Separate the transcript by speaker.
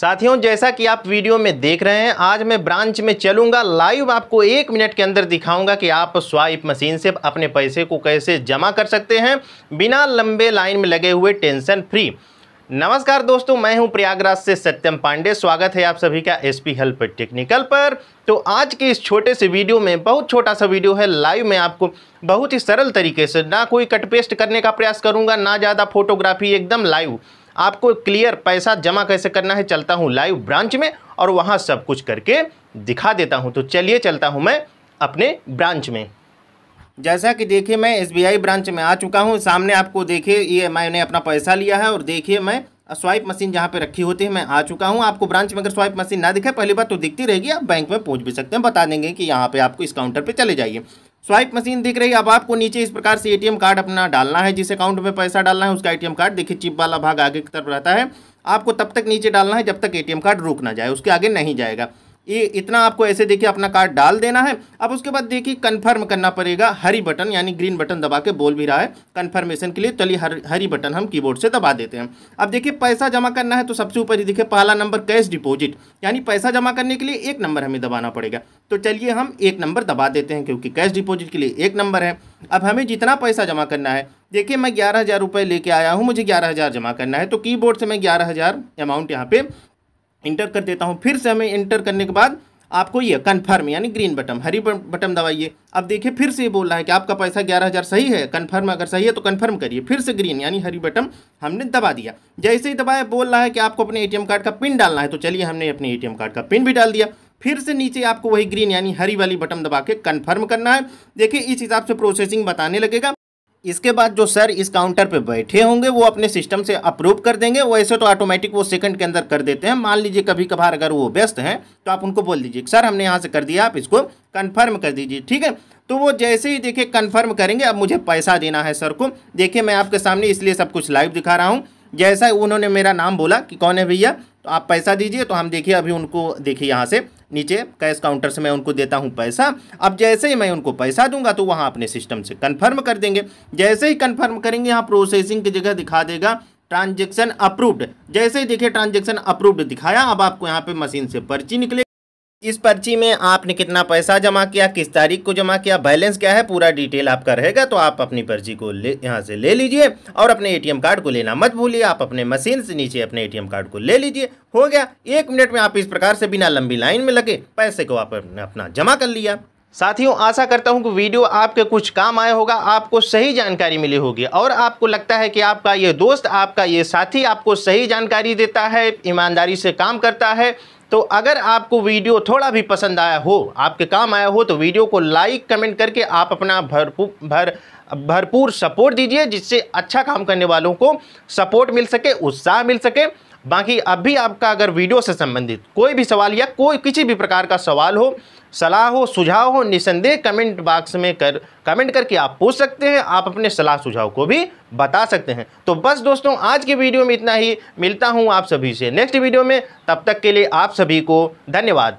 Speaker 1: साथियों जैसा कि आप वीडियो में देख रहे हैं आज मैं ब्रांच में चलूंगा लाइव आपको एक मिनट के अंदर दिखाऊंगा कि आप स्वाइप मशीन से अपने पैसे को कैसे जमा कर सकते हैं बिना लंबे लाइन में लगे हुए टेंशन फ्री नमस्कार दोस्तों मैं हूं प्रयागराज से सत्यम पांडे स्वागत है आप सभी का एसपी हेल्प टेक्निकल पर तो आज के इस छोटे से वीडियो में बहुत छोटा सा वीडियो है लाइव में आपको बहुत ही सरल तरीके से ना कोई कट पेस्ट करने का प्रयास करूंगा ना ज़्यादा फोटोग्राफी एकदम लाइव आपको क्लियर पैसा जमा कैसे करना है चलता हूँ लाइव ब्रांच में और वहाँ सब कुछ करके दिखा देता हूँ तो चलिए चलता हूँ मैं अपने ब्रांच में जैसा कि देखिए मैं एसबीआई ब्रांच में आ चुका हूँ सामने आपको देखिए ये e मैंने अपना पैसा लिया है और देखिए मैं स्वाइप मशीन जहाँ पे रखी होती है मैं आ चुका हूँ आपको ब्रांच में अगर स्वाइप मशीन ना दिखे पहली बार तो दिखती रहेगी आप बैंक में पहुँच भी सकते हैं बता देंगे कि यहाँ पे आपको इस काउंटर पे चले जाइए स्वाइप मशीन दिख रही है अब आपको नीचे इस प्रकार से एटीएम कार्ड अपना डालना है जिस अकाउंट में पैसा डालना है उसका एटीएम कार्ड देखिए चिप वाला भाग आगे की तरफ रहता है आपको तब तक नीचे डालना है जब तक एटीएम कार्ड रुक ना जाए उसके आगे नहीं जाएगा ये इतना आपको ऐसे देखिए अपना कार्ड डाल देना है अब उसके बाद देखिए कन्फर्म करना पड़ेगा हरी बटन यानी ग्रीन बटन दबा के बोल भी रहा है कन्फर्मेशन के लिए चलिए हर हरी बटन हम कीबोर्ड से दबा देते हैं अब देखिए पैसा जमा करना है तो सबसे ऊपर ही देखिए पहला नंबर कैश डिपॉजिट यानी पैसा जमा करने के लिए एक नंबर हमें दबाना पड़ेगा तो चलिए हम एक नंबर दबा देते हैं क्योंकि कैश डिपॉजिट के लिए एक नंबर है अब हमें जितना पैसा जमा करना है देखिए मैं ग्यारह हज़ार रुपये लेके आया हूँ मुझे ग्यारह हज़ार जमा करना है तो कीबोर्ड से मैं ग्यारह हज़ार अमाउंट यहाँ पे इंटर कर देता हूँ फिर से हमें इंटर करने के बाद आपको ये कन्फर्म यानी ग्रीन बटन हरी बटन दबाइए अब देखिए फिर से ये बोल रहा है कि आपका पैसा ग्यारह हज़ार सही है कन्फर्म अगर सही है तो कन्फर्म करिए फिर से ग्रीन यानी हरी बटन हमने दबा दिया जैसे ही दबाया बोल रहा है कि आपको अपने एटीएम कार्ड का पिन डालना है तो चलिए हमने अपने ए कार्ड का पिन भी डाल दिया फिर से नीचे आपको वही ग्रीन यानी हरी वाली बटन दबा के कन्फर्म करना है देखिए इस हिसाब से प्रोसेसिंग बताने लगेगा इसके बाद जो सर इस काउंटर पे बैठे होंगे वो अपने सिस्टम से अप्रूव कर देंगे वैसे तो ऑटोमेटिक वो सेकंड के अंदर कर देते हैं मान लीजिए कभी कभार अगर वो व्यस्त हैं तो आप उनको बोल दीजिए सर हमने यहाँ से कर दिया आप इसको कन्फर्म कर दीजिए ठीक है तो वो जैसे ही देखिए कन्फर्म करेंगे अब मुझे पैसा देना है सर को देखिए मैं आपके सामने इसलिए सब कुछ लाइव दिखा रहा हूँ जैसा उन्होंने मेरा नाम बोला कि कौन है भैया तो आप पैसा दीजिए तो हम देखिए अभी उनको देखिए यहाँ से नीचे कैश काउंटर से मैं उनको देता हूँ पैसा अब जैसे ही मैं उनको पैसा दूंगा तो वहाँ अपने सिस्टम से कन्फर्म कर देंगे जैसे ही कन्फर्म करेंगे यहाँ प्रोसेसिंग की जगह दिखा देगा ट्रांजेक्शन अप्रूव्ड जैसे ही देखिए ट्रांजेक्शन अप्रूव्ड दिखाया अब आपको यहाँ पे मशीन से पर्ची निकले इस पर्ची में आपने कितना पैसा जमा किया किस तारीख को जमा किया बैलेंस क्या है पूरा डिटेल आपका रहेगा तो आप अपनी पर्ची को ले यहाँ से ले लीजिए और अपने एटीएम कार्ड को लेना मत भूलिए आप अपने मशीन से नीचे अपने एटीएम कार्ड को ले लीजिए हो गया एक मिनट में आप इस प्रकार से बिना लंबी लाइन में लगे पैसे को आपने अपना जमा कर लिया साथियों आशा करता हूं कि वीडियो आपके कुछ काम आया होगा आपको सही जानकारी मिली होगी और आपको लगता है कि आपका ये दोस्त आपका ये साथी आपको सही जानकारी देता है ईमानदारी से काम करता है तो अगर आपको वीडियो थोड़ा भी पसंद आया हो आपके काम आया हो तो वीडियो को लाइक कमेंट करके आप अपना भरपूर भर भरपूर सपोर्ट दीजिए जिससे अच्छा काम करने वालों को सपोर्ट मिल सके उत्साह मिल सके बाकी अब भी आपका अगर वीडियो से संबंधित कोई भी सवाल या कोई किसी भी प्रकार का सवाल हो सलाह हो सुझाव हो निसंदेह कमेंट बॉक्स में कर कमेंट करके आप पूछ सकते हैं आप अपने सलाह सुझाव को भी बता सकते हैं तो बस दोस्तों आज के वीडियो में इतना ही मिलता हूँ आप सभी से नेक्स्ट वीडियो में तब तक के लिए आप सभी को धन्यवाद